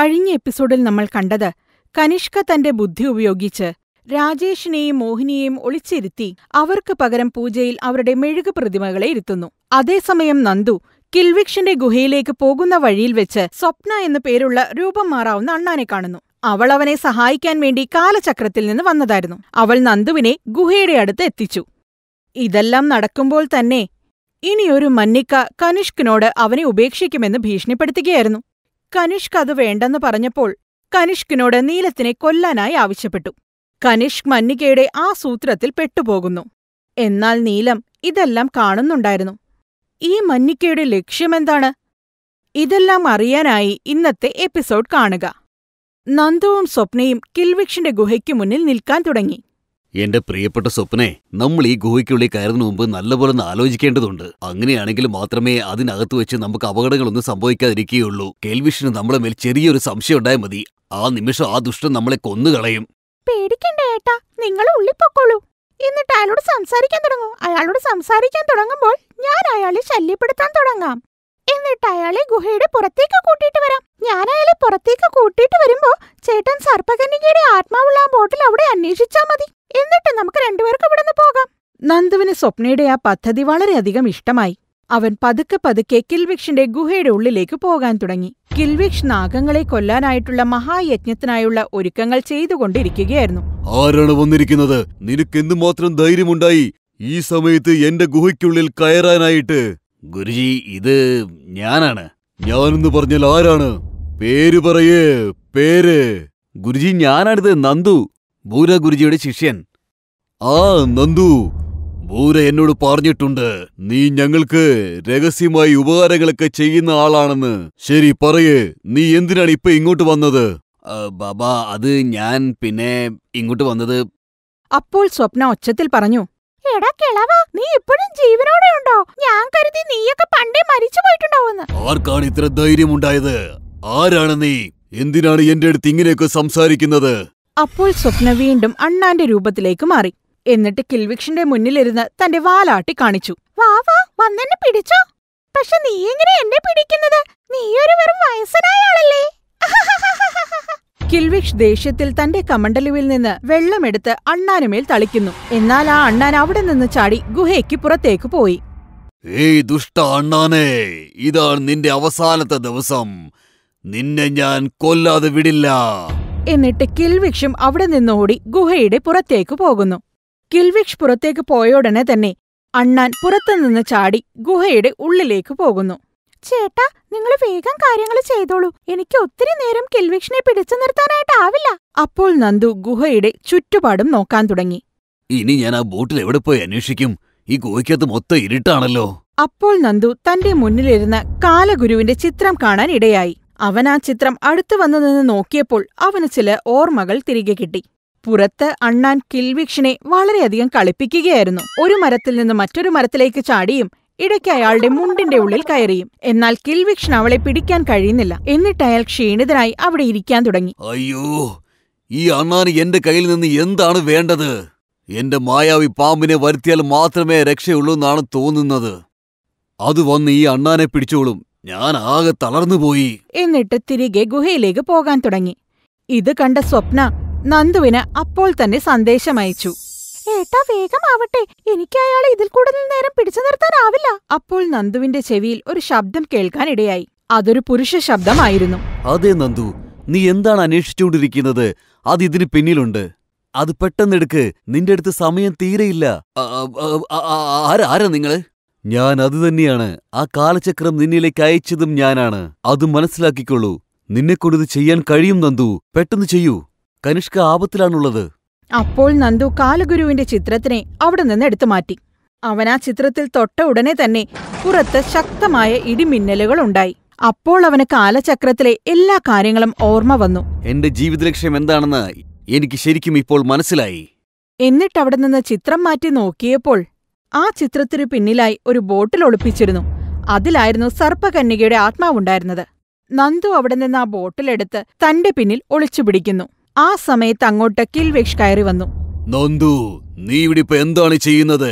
കഴിഞ്ഞ എപ്പിസോഡിൽ നമ്മൾ കണ്ടത് കനിഷ്ക തന്റെ ബുദ്ധി ഉപയോഗിച്ച് രാജേഷിനെയും മോഹിനിയെയും ഒളിച്ചിരുത്തി അവർക്ക് പകരം പൂജയിൽ അവരുടെ മെഴുക് പ്രതിമകളെ ഇരുത്തുന്നു അതേസമയം നന്ദു കിൽവിക്ഷന്റെ ഗുഹയിലേക്ക് പോകുന്ന വഴിയിൽ വെച്ച് സ്വപ്ന എന്നു പേരുള്ള രൂപം മാറാവുന്ന അണ്ണാനെ കാണുന്നു അവൾ അവനെ സഹായിക്കാൻ വേണ്ടി കാലചക്രത്തിൽ നിന്ന് വന്നതായിരുന്നു അവൾ നന്ദുവിനെ ഗുഹയുടെ അടുത്ത് എത്തിച്ചു ഇതെല്ലാം നടക്കുമ്പോൾ തന്നെ ഇനിയൊരു മന്നിക്ക കനിഷ്കിനോട് അവനെ ഉപേക്ഷിക്കുമെന്ന് ഭീഷണിപ്പെടുത്തുകയായിരുന്നു കനിഷ്ക് അത് വേണ്ടെന്ന് പറഞ്ഞപ്പോൾ കനിഷ്കിനോട് നീലത്തിനെ കൊല്ലാനായി ആവശ്യപ്പെട്ടു കനിഷ്ക് മന്നികയുടെ ആ സൂത്രത്തിൽ പെട്ടുപോകുന്നു എന്നാൽ നീലം ഇതെല്ലാം കാണുന്നുണ്ടായിരുന്നു ഈ മന്നിക്കയുടെ ലക്ഷ്യമെന്താണ് ഇതെല്ലാം അറിയാനായി ഇന്നത്തെ എപ്പിസോഡ് കാണുക നന്ദുവും സ്വപ്നയും കിൽവിക്ഷിന്റെ ഗുഹയ്ക്കു മുന്നിൽ നിൽക്കാൻ തുടങ്ങി എന്റെ പ്രിയപ്പെട്ട സ്വപ്നെ, നമ്മൾ ഈ ഗുഹയ്ക്കുള്ളിൽ കയറുന്ന മുമ്പ് നല്ലപോലൊന്ന് ആലോചിക്കേണ്ടതുണ്ട്. അങ്ങനെയാണെങ്കിൽ മാത്രമേ അതിനകത്ത് വെച്ച് നമുക്ക് അപകടങ്ങളൊന്നും സംഭവിക്കാതിരിക്കുകയുള്ളൂ. കെൽവിഷിന് നമ്മളെ മേൽ ചെറിയൊരു സംശയം ഉണ്ടായാൽ മതി, ആ നിമിഷം ആ ദുഷ്ടൻ നമ്മളെ കൊന്നുകളയും. പേടിക്കണ്ട ഏട്ടാ, നിങ്ങൾ ഉള്ളിൽ എന്നിട്ട് അയാളോട് സംസാരിക്കാൻ തുടങ്ങൂ. അയാളോട് സംസാരിക്കാൻ തുടങ്ങുമ്പോൾ ഞാൻ അയാളെ ശല്യപ്പെടുത്താൻ തുടങ്ങാം. എന്നിട്ട് അയാളെ ഗുഹയുടെ പുറത്തേക്ക് കൂട്ടിയിട്ട് വരാം. ഞാൻ അയാളെ പുറത്തേക്ക് കൂട്ടിയിട്ട് വരുമ്പോ ചേട്ടൻ സർപ്പകന്യകയുടെ ആത്മാവുള്ള ആ ബോട്ടിൽ അവിടെ അന്വേഷിച്ചാ മതി. എന്നിട്ട് നമുക്ക് രണ്ടുപേർക്ക് ഇവിടെ നിന്ന് പോകാം നന്ദുവിന് സ്വപ്നയുടെ ആ പദ്ധതി വളരെയധികം ഇഷ്ടമായി അവൻ പതുക്കെ പതുക്കെ കിൽവിക്ഷിന്റെ ഗുഹയുടെ ഉള്ളിലേക്ക് പോകാൻ തുടങ്ങി കിൽവിക്ഷ് നാഗങ്ങളെ കൊല്ലാനായിട്ടുള്ള മഹായജ്ഞത്തിനായുള്ള ഒരുക്കങ്ങൾ ചെയ്തുകൊണ്ടിരിക്കുകയായിരുന്നു ആരാണ് വന്നിരിക്കുന്നത് നിനക്ക് എന്തുമാത്രം ധൈര്യമുണ്ടായി ഈ സമയത്ത് എന്റെ ഗുഹയ്ക്കുള്ളിൽ കയറാനായിട്ട് ഗുരുജി ഇത് ഞാനാണ് ഞാനെന്ന് പറഞ്ഞാൽ ആരാണ് പേര് പറയേ പേര് ഗുരുജി ഞാനാണിത് നന്ദു ബൂര ഗുരുജിയുടെ ശിഷ്യൻ ആ നന്ദു ബൂര എന്നോട് പറഞ്ഞിട്ടുണ്ട് നീ ഞങ്ങൾക്ക് രഹസ്യമായി ഉപകാരങ്ങളൊക്കെ ചെയ്യുന്ന ആളാണെന്ന് ശരി പറയേ നീ എന്തിനാണ് ഇപ്പൊ ഇങ്ങോട്ട് വന്നത് ബാബ അത് ഞാൻ പിന്നെ ഇങ്ങോട്ട് വന്നത് അപ്പോൾ സ്വപ്ന ഒച്ചത്തിൽ പറഞ്ഞു എടാ നീ ഇപ്പോഴും ജീവനോടെ ഉണ്ടോ ഞാൻ കരുതി നീയൊക്കെ പണ്ടേ മരിച്ചു പോയിട്ടുണ്ടാവുമെന്ന് ആർക്കാണ് ഇത്ര ധൈര്യം ആരാണ് നീ എന്തിനാണ് എന്റെ അടുത്ത് ഇങ്ങനെയൊക്കെ സംസാരിക്കുന്നത് അപ്പോൾ സ്വപ്ന വീണ്ടും അണ്ണാന്റെ രൂപത്തിലേക്ക് മാറി എന്നിട്ട് കിൽവിക്ഷന്റെ മുന്നിലിരുന്ന് തന്റെ വാലാട്ടി കാണിച്ചു വാ വാ പിടിച്ചോ പക്ഷെ നീ എങ്ങനെ എന്നെ പിടിക്കുന്നത് നീ ഒരു വെറും വയസ്സനായ ആളല്ലേ കിൽവിഷ് ദേഷ്യത്തിൽ തന്റെ കമണ്ടലുവിൽ നിന്ന് വെള്ളമെടുത്ത് അണ്ണാനുമേൽ തളിക്കുന്നു എന്നാൽ ആ അണ്ണാൻ അവിടെ നിന്ന് ചാടി ഗുഹയ്ക്ക് പുറത്തേക്ക് പോയി ഏയ് ദുഷ്ട അണ്ണാനെ ഇതാണ് നിന്റെ അവസാനത്തെ ദിവസം നിന്നെ ഞാൻ കൊല്ലാതെ വിടില്ല എന്നിട്ട് കിൽവിക്ഷും അവിടെ നിന്നോടി ഗുഹയുടെ പുറത്തേക്ക് പോകുന്നു കിൽവിക്ഷ് പുറത്തേക്ക് പോയോടനെ തന്നെ അണ്ണാൻ പുറത്തുനിന്ന് ചാടി ഗുഹയുടെ ഉള്ളിലേക്ക് പോകുന്നു ചേട്ടാ നിങ്ങൾ വേഗം കാര്യങ്ങൾ ചെയ്തോളൂ എനിക്ക് ഒത്തിരി നേരം കിൽവിക്ഷനെ പിടിച്ചു നിർത്താനായിട്ടാവില്ല അപ്പോൾ നന്ദു ഗുഹയുടെ ചുറ്റുപാടും നോക്കാൻ തുടങ്ങി ഇനി ഞാൻ ആ ബോട്ടിൽ എവിടെ പോയി അന്വേഷിക്കും ഈ ഗുഹയ്ക്കകത്ത് മൊത്തം ഇരുട്ടാണല്ലോ അപ്പോൾ നന്ദു തന്റെ മുന്നിലിരുന്ന കാലഗുരുവിന്റെ ചിത്രം കാണാൻ ഇടയായി അവൻ ആ ചിത്രം അടുത്തു വന്നു നിന്ന് നോക്കിയപ്പോൾ അവന് ചില ഓർമ്മകൾ തിരികെ കിട്ടി പുറത്ത് അണ്ണാൻ കിൽവിക്ഷനെ വളരെയധികം കളിപ്പിക്കുകയായിരുന്നു ഒരു മരത്തിൽ നിന്ന് മറ്റൊരു മരത്തിലേക്ക് ചാടിയും ഇടയ്ക്ക് അയാളുടെ മുണ്ടിന്റെ ഉള്ളിൽ കയറിയും എന്നാൽ കിൽവിക്ഷൻ അവളെ പിടിക്കാൻ കഴിയുന്നില്ല എന്നിട്ട് അയാൾ ക്ഷീണിതനായി അവിടെ ഇരിക്കാൻ തുടങ്ങി അയ്യോ ഈ അണ്ണാൻ എന്റെ കയ്യിൽ നിന്ന് എന്താണ് വേണ്ടത് എന്റെ മായാവി പാമ്പിനെ വരുത്തിയാൽ മാത്രമേ രക്ഷയുള്ളൂ എന്നാണ് തോന്നുന്നത് അത് വന്ന് ഈ അണ്ണാനെ പിടിച്ചോളും ഞാൻ ആകെ പോയി എന്നിട്ട് തിരികെ ഗുഹയിലേക്ക് പോകാൻ തുടങ്ങി ഇത് കണ്ട സ്വപ്ന നന്ദുവിന് അപ്പോൾ തന്നെ സന്ദേശം അയച്ചു ഏട്ടാ വേഗമാവട്ടെ എനിക്ക് അയാളെ ഇതിൽ കൂടുതൽ നേരം പിടിച്ചു നിർത്താനാവില്ല അപ്പോൾ നന്ദുവിന്റെ ചെവിയിൽ ഒരു ശബ്ദം കേൾക്കാനിടയായി അതൊരു പുരുഷ ശബ്ദമായിരുന്നു അതെ നന്ദു നീ എന്താണ് അന്വേഷിച്ചുകൊണ്ടിരിക്കുന്നത് അത് ഇതിന് പിന്നിലുണ്ട് അത് പെട്ടെന്നെടുക്ക് നിന്റെ അടുത്ത് സമയം തീരെയില്ല ആരാ നിങ്ങള് ഞാൻ അതുതന്നെയാണ് ആ കാലചക്രം നിന്നിലേക്ക് അയച്ചതും ഞാനാണ് അത് മനസ്സിലാക്കിക്കൊള്ളൂ നിന്നെക്കൊണ്ടിത് ചെയ്യാൻ കഴിയും നന്ദു പെട്ടെന്ന് ചെയ്യൂ കനിഷ്ക ആപത്തിലാണുള്ളത് അപ്പോൾ നന്ദു കാലഗുരുവിന്റെ ചിത്രത്തിനെ അവിടെ നിന്ന് എടുത്തു മാറ്റി അവൻ ആ ചിത്രത്തിൽ തൊട്ട ഉടനെ തന്നെ പുറത്ത് ശക്തമായ ഇടിമിന്നലുകൾ ഉണ്ടായി അപ്പോൾ അവന് കാലചക്രത്തിലെ എല്ലാ കാര്യങ്ങളും ഓർമ്മ വന്നു എന്റെ ജീവിത ലക്ഷ്യം എന്താണെന്ന് എനിക്ക് ശരിക്കും ഇപ്പോൾ മനസ്സിലായി എന്നിട്ട് അവിടെ നിന്ന് ചിത്രം മാറ്റി നോക്കിയപ്പോൾ ആ ചിത്രത്തിനു പിന്നിലായി ഒരു ബോട്ടിൽ ഒളിപ്പിച്ചിരുന്നു അതിലായിരുന്നു സർപ്പകന്യകയുടെ ആത്മാവുണ്ടായിരുന്നത് നന്ദു അവിടെ നിന്ന് ആ ബോട്ടിലെടുത്ത് തന്റെ പിന്നിൽ ഒളിച്ചു പിടിക്കുന്നു ആ സമയത്ത് അങ്ങോട്ട് കിൽവേഷ് കയറി വന്നു നന്ദു നീ ഇവിടെ ഇപ്പൊ എന്താണ് ചെയ്യുന്നത്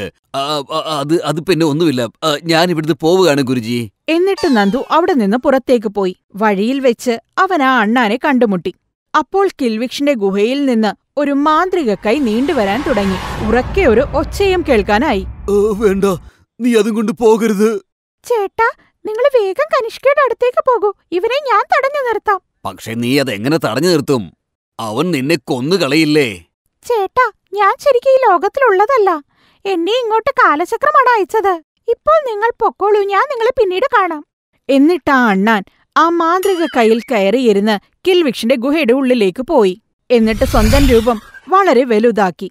അത് അത് പിന്നെ ഒന്നുമില്ല ഞാൻ ഇവിടുന്ന് പോവുകയാണ് ഗുരുജി എന്നിട്ട് നന്ദു അവിടെ നിന്ന് പുറത്തേക്ക് പോയി വഴിയിൽ വെച്ച് അവൻ ആ അണ്ണാനെ കണ്ടുമുട്ടി അപ്പോൾ കിൽവിക്ഷിന്റെ ഗുഹയിൽ നിന്ന് ഒരു മാന്ത്രിക കൈ നീണ്ടുവരാൻ തുടങ്ങി ഉറക്കെ ഒരു ഒച്ചയും കേൾക്കാനായി വേണ്ട നീ അതും കൊണ്ട് പോകരുത് ചേട്ടാ നിങ്ങൾ വേഗം കനിഷ്കയുടെ അടുത്തേക്ക് പോകൂ ഇവനെ ഞാൻ തടഞ്ഞു നിർത്താം പക്ഷെ നീ അതെങ്ങനെ തടഞ്ഞു നിർത്തും അവൻ നിന്നെ കൊന്നു കളയില്ലേ ചേട്ടാ ഞാൻ ശരിക്കും ഈ ലോകത്തിലുള്ളതല്ല എന്നെ ഇങ്ങോട്ട് കാലചക്രമാണ് അയച്ചത് ഇപ്പോൾ നിങ്ങൾ പൊക്കോളൂ ഞാൻ നിങ്ങളെ പിന്നീട് കാണാം എന്നിട്ടാ അണ്ണാൻ ആ മാന്ത്രിക കയ്യിൽ കയറിയിരുന്ന് കിൽവിക്ഷിന്റെ ഗുഹയുടെ ഉള്ളിലേക്ക് പോയി എന്നിട്ട് സ്വന്തം രൂപം വളരെ വലുതാക്കി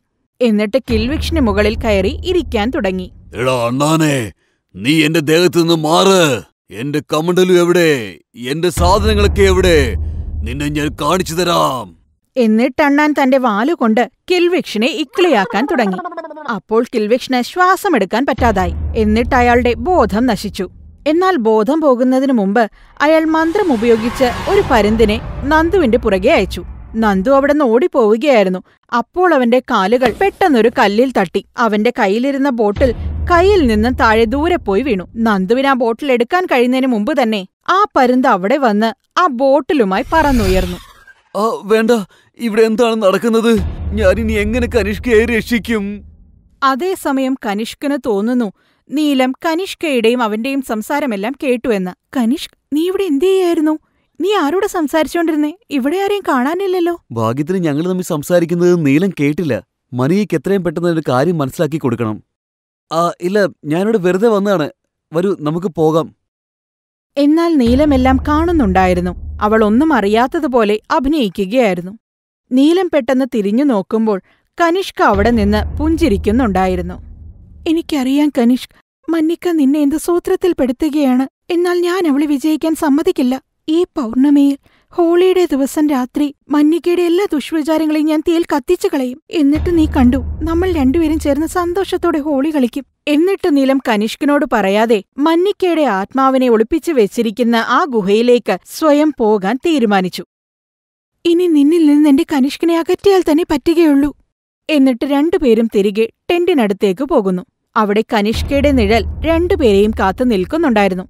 എന്നിട്ട് കിൽവിക്ഷിന് മുകളിൽ കയറി ഇരിക്കാൻ തുടങ്ങി എടാ അണ്ണാനെ നീ എന്റെ ദേഹത്തു നിന്ന് മാറ് എന്റെ കമണ്ടലു എവിടെ എന്റെ സാധനങ്ങളൊക്കെ എവിടെ നിന്നെ ഞാൻ കാണിച്ചു തരാം എന്നിട്ട് അണ്ണാൻ തന്റെ വാലുകൊണ്ട് കിൽവിക്ഷനെ ഇക്ലിയാക്കാൻ തുടങ്ങി അപ്പോൾ കിൽവിക്ഷന് ശ്വാസമെടുക്കാൻ പറ്റാതായി എന്നിട്ട് അയാളുടെ ബോധം നശിച്ചു എന്നാൽ ബോധം പോകുന്നതിനു മുമ്പ് അയാൾ മന്ത്രം ഉപയോഗിച്ച് ഒരു പരുന്തിനെ നന്ദുവിന്റെ പുറകെ അയച്ചു നന്ദു അവിടെ നിന്ന് ഓടിപ്പോവുകയായിരുന്നു അപ്പോൾ അവന്റെ കാലുകൾ പെട്ടെന്നൊരു കല്ലിൽ തട്ടി അവന്റെ കയ്യിലിരുന്ന ബോട്ടിൽ കയ്യിൽ നിന്ന് താഴെ ദൂരെ പോയി വീണു നന്ദുവിന് ആ ബോട്ടിൽ എടുക്കാൻ കഴിയുന്നതിന് മുമ്പ് തന്നെ ആ പരുന്ത് അവിടെ വന്ന് ആ ബോട്ടിലുമായി പറന്നുയർന്നു വേണ്ട ഇവിടെ എന്താണ് നടക്കുന്നത് ഞാൻ ഇനി എങ്ങനെ കനിഷ്കയെ രക്ഷിക്കും അതേസമയം കനിഷ്കന് തോന്നുന്നു നീലം കനിഷ്കയുടെയും അവന്റെയും സംസാരമെല്ലാം കേട്ടുവെന്ന് കനിഷ്ക് നീ ഇവിടെ എന്തു ചെയ്യായിരുന്നു നീ ആരോട് സംസാരിച്ചോണ്ടിരുന്നേ ഇവിടെ ആരെയും കാണാനില്ലല്ലോ ഭാഗ്യത്തിന് ഞങ്ങൾ തമ്മിൽ സംസാരിക്കുന്നത് നീലം കേട്ടില്ല മനിയയ്ക്ക് എത്രയും പെട്ടെന്ന് ഒരു കാര്യം മനസ്സിലാക്കി കൊടുക്കണം ആ ഇല്ല ഞാനിവിടെ വെറുതെ വന്നതാണ് വരൂ നമുക്ക് പോകാം എന്നാൽ നീലമെല്ലാം കാണുന്നുണ്ടായിരുന്നു അവൾ ഒന്നും അറിയാത്തതുപോലെ അഭിനയിക്കുകയായിരുന്നു നീലം പെട്ടെന്ന് തിരിഞ്ഞു നോക്കുമ്പോൾ കനിഷ്ക അവിടെ നിന്ന് പുഞ്ചിരിക്കുന്നുണ്ടായിരുന്നു എനിക്കറിയാം കനിഷ്ക മന്നിക്ക നിന്നെ എന്ത് സൂത്രത്തിൽ പെടുത്തുകയാണ് എന്നാൽ ഞാൻ അവളെ വിജയിക്കാൻ സമ്മതിക്കില്ല ഈ പൗർണമിയിൽ ഹോളിയുടെ ദിവസം രാത്രി മഞ്ഞിക്കയുടെ എല്ലാ ദുഷ്വിചാരങ്ങളെയും ഞാൻ തീയിൽ കത്തിച്ചു കളയും എന്നിട്ട് നീ കണ്ടു നമ്മൾ രണ്ടുപേരും ചേർന്ന് സന്തോഷത്തോടെ ഹോളി കളിക്കും എന്നിട്ട് നീലം കനിഷ്കിനോട് പറയാതെ മഞ്ഞിക്കയുടെ ആത്മാവിനെ ഒളിപ്പിച്ചു വെച്ചിരിക്കുന്ന ആ ഗുഹയിലേക്ക് സ്വയം പോകാൻ തീരുമാനിച്ചു ഇനി നിന്നിൽ നിന്ന് എന്റെ കനിഷ്കിനെ അകറ്റിയാൽ തന്നെ പറ്റുകയുള്ളൂ എന്നിട്ട് രണ്ടുപേരും തിരികെ ടെന്റിനടുത്തേക്ക് പോകുന്നു അവിടെ കനിഷ്കയുടെ നിഴൽ രണ്ടുപേരെയും കാത്തു നിൽക്കുന്നുണ്ടായിരുന്നു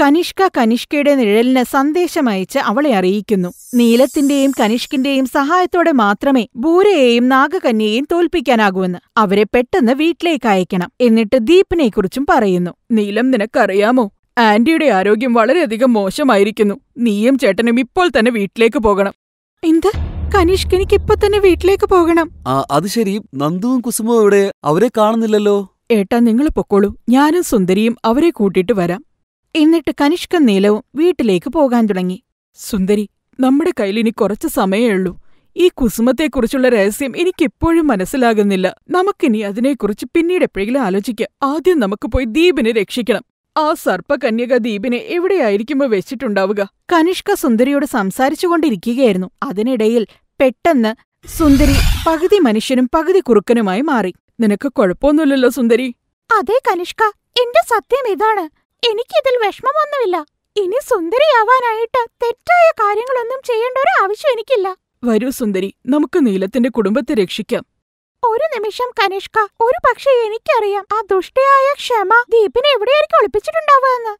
കനിഷ്ക കനിഷ്കയുടെ നിഴലിന് സന്ദേശമയച്ച് അവളെ അറിയിക്കുന്നു നീലത്തിന്റെയും കനിഷ്കിന്റെയും സഹായത്തോടെ മാത്രമേ ഭൂരയെയും നാഗകന്യയെയും തോൽപ്പിക്കാനാകൂവെന്ന് അവരെ പെട്ടെന്ന് വീട്ടിലേക്ക് അയക്കണം എന്നിട്ട് ദീപിനെക്കുറിച്ചും പറയുന്നു നീലം നിനക്കറിയാമോ ആന്റിയുടെ ആരോഗ്യം വളരെയധികം മോശമായിരിക്കുന്നു നീയും ചേട്ടനും ഇപ്പോൾ തന്നെ വീട്ടിലേക്ക് പോകണം എന്ത് കനീഷ്ക്ക് എനിക്ക് ഇപ്പൊ തന്നെ വീട്ടിലേക്ക് പോകണം അത് ശരി നന്ദുവും കുസുമവും ഇവിടെ അവരെ കാണുന്നില്ലല്ലോ ഏട്ടാ നിങ്ങൾ പൊക്കോളൂ ഞാനും സുന്ദരിയും അവരെ കൂട്ടിയിട്ട് വരാം എന്നിട്ട് കനിഷ്ക നീലവും വീട്ടിലേക്ക് പോകാൻ തുടങ്ങി സുന്ദരി നമ്മുടെ കയ്യിലിനി കുറച്ച് സമയമേ ഉള്ളൂ ഈ കുസുമത്തെക്കുറിച്ചുള്ള രഹസ്യം എനിക്കെപ്പോഴും മനസ്സിലാകുന്നില്ല നമുക്കിനി അതിനെക്കുറിച്ച് പിന്നീട് എപ്പോഴെങ്കിലും ആലോചിക്കാം ആദ്യം നമുക്ക് പോയി ദ്വീപിനെ രക്ഷിക്കണം ആ സർപ്പകന്യക ദ്വീപിനെ എവിടെയായിരിക്കുമ്പോൾ വെച്ചിട്ടുണ്ടാവുക കനിഷ്ക സുന്ദരിയോട് സംസാരിച്ചുകൊണ്ടിരിക്കുകയായിരുന്നു അതിനിടയിൽ പെട്ടെന്ന് സുന്ദരി പകുതി മനുഷ്യനും പകുതി കുറുക്കനുമായി മാറി നിനക്ക് കുഴപ്പമൊന്നുമില്ലല്ലോ സുന്ദരി അതെ കനിഷ്ക എന്റെ സത്യം ഇതാണ് എനിക്കിതിൽ വിഷമമൊന്നുമില്ല ഇനി സുന്ദരിയാവാനായിട്ട് തെറ്റായ കാര്യങ്ങളൊന്നും ചെയ്യേണ്ട ഒരു ആവശ്യം എനിക്കില്ല വരൂ സുന്ദരി നമുക്ക് നീലത്തിന്റെ കുടുംബത്തെ രക്ഷിക്കാം ഒരു നിമിഷം കനിഷ്ക ഒരു പക്ഷേ എനിക്കറിയാം ആ ദുഷ്ടയായ ക്ഷമ ദീപിനെ എവിടെയായിരിക്കും ഒളിപ്പിച്ചിട്ടുണ്ടാവുക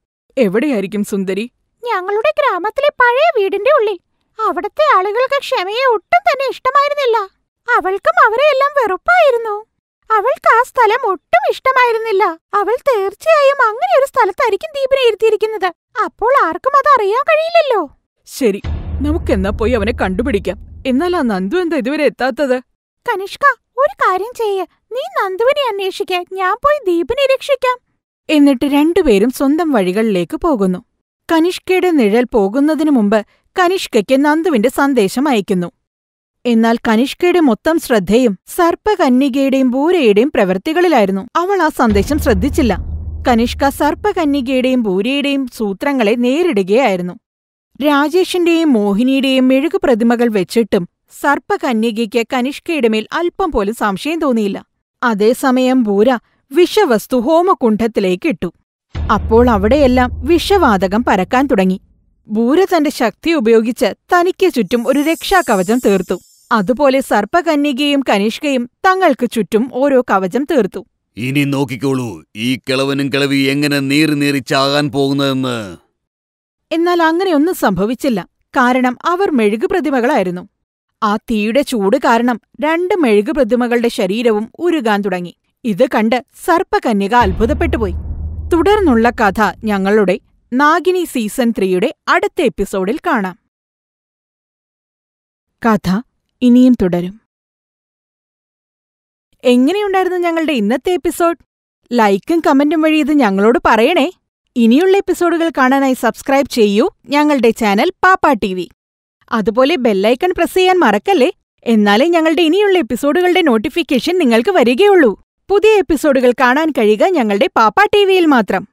എവിടെയായിരിക്കും സുന്ദരി ഞങ്ങളുടെ ഗ്രാമത്തിലെ പഴയ വീടിന്റെ ഉള്ളിൽ അവിടത്തെ ആളുകൾക്ക് ക്ഷമയെ ഒട്ടും തന്നെ ഇഷ്ടമായിരുന്നില്ല അവൾക്കും അവരെയെല്ലാം വെറുപ്പായിരുന്നു അവൾക്ക് ആ സ്ഥലം ഒട്ടും ഇഷ്ടമായിരുന്നില്ല അവൾ തീർച്ചയായും അങ്ങനെ ഒരു സ്ഥലത്തായിരിക്കും ദീപിനെ ഇരുത്തിയിരിക്കുന്നത് അപ്പോൾ ആർക്കും അത് അറിയാൻ കഴിയില്ലല്ലോ ശരി എന്നാ പോയി അവനെ കണ്ടുപിടിക്കാം എന്നാൽ ആ നന്ദു എന്താ ഇതുവരെ എത്താത്തത് കനിഷ്ക ഒരു കാര്യം ചെയ്യ നീ നന്ദുവിനെ അന്വേഷിക്കാൻ ഞാൻ പോയി ദീപിനെ രക്ഷിക്കാം എന്നിട്ട് രണ്ടുപേരും സ്വന്തം വഴികളിലേക്ക് പോകുന്നു കനിഷ്കയുടെ നിഴൽ പോകുന്നതിനു മുമ്പ് കനിഷ്കയ്ക്ക് നന്ദുവിന്റെ സന്ദേശം അയക്കുന്നു എന്നാൽ കനിഷ്കയുടെ മൊത്തം ശ്രദ്ധയും സർപ്പകന്യകയുടെയും ഭൂരയുടെയും പ്രവൃത്തികളിലായിരുന്നു അവൾ ആ സന്ദേശം ശ്രദ്ധിച്ചില്ല കനിഷ്ക സർപ്പകന്യകയുടെയും ഭൂരയുടെയും സൂത്രങ്ങളെ നേരിടുകയായിരുന്നു രാജേഷിന്റെയും മോഹിനിയുടെയും മെഴുകു പ്രതിമകൾ വെച്ചിട്ടും സർപ്പകന്യകയ്ക്ക് കനിഷ്കയുടെ മേൽ അല്പം പോലും സംശയം തോന്നിയില്ല അതേസമയം ഭൂര വിഷവസ്തു ഹോമകുണ്ഠത്തിലേക്ക് ഇട്ടു അപ്പോൾ അവിടെയെല്ലാം വിഷവാതകം പരക്കാൻ തുടങ്ങി ഭൂര തന്റെ ശക്തി ഉപയോഗിച്ച് തനിക്ക് ചുറ്റും ഒരു രക്ഷാകവചം തീർത്തു അതുപോലെ സർപ്പകന്യകയും കനിഷ്കയും തങ്ങൾക്ക് ചുറ്റും ഓരോ കവചം തീർത്തു ഇനി നോക്കിക്കോളൂ ഈ കിളവനും കിളവി എങ്ങനെ നീറി നീറി ചാകാൻ പോകുന്നതെന്ന് എന്നാൽ അങ്ങനെയൊന്നും സംഭവിച്ചില്ല കാരണം അവർ മെഴുകു പ്രതിമകളായിരുന്നു ആ തീയുടെ ചൂട് കാരണം രണ്ട് മെഴുകു പ്രതിമകളുടെ ശരീരവും ഉരുകാൻ തുടങ്ങി ഇത് കണ്ട് സർപ്പകന്യക അത്ഭുതപ്പെട്ടുപോയി തുടർന്നുള്ള കഥ ഞങ്ങളുടെ നാഗിനി സീസൺ ത്രീയുടെ അടുത്ത എപ്പിസോഡിൽ കാണാം കഥ ഇനിയും തുടരും എങ്ങനെയുണ്ടായിരുന്നു ഞങ്ങളുടെ ഇന്നത്തെ എപ്പിസോഡ് ലൈക്കും കമന്റും വഴി ഇത് ഞങ്ങളോട് പറയണേ ഇനിയുള്ള എപ്പിസോഡുകൾ കാണാനായി സബ്സ്ക്രൈബ് ചെയ്യൂ ഞങ്ങളുടെ ചാനൽ പാപ്പാ ടി വി അതുപോലെ ബെല്ലൈക്കൺ പ്രസ് ചെയ്യാൻ മറക്കല്ലേ എന്നാലേ ഞങ്ങളുടെ ഇനിയുള്ള എപ്പിസോഡുകളുടെ നോട്ടിഫിക്കേഷൻ നിങ്ങൾക്ക് വരികയുള്ളൂ പുതിയ എപ്പിസോഡുകൾ കാണാൻ കഴിയുക ഞങ്ങളുടെ പാപ്പാ ടി വിയിൽ മാത്രം